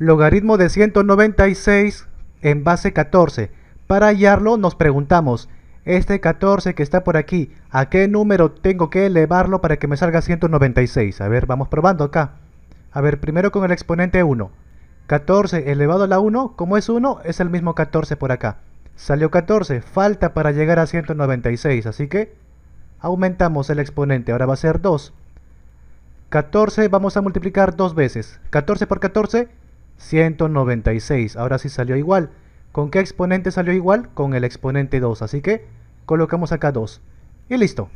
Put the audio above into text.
logaritmo de 196 en base 14. Para hallarlo nos preguntamos, este 14 que está por aquí, ¿a qué número tengo que elevarlo para que me salga 196? A ver, vamos probando acá. A ver, primero con el exponente 1. 14 elevado a la 1, como es 1, es el mismo 14 por acá. Salió 14, falta para llegar a 196, así que aumentamos el exponente, ahora va a ser 2. 14 vamos a multiplicar dos veces. 14 por 14, 196. Ahora sí salió igual. ¿Con qué exponente salió igual? Con el exponente 2. Así que colocamos acá 2. Y listo.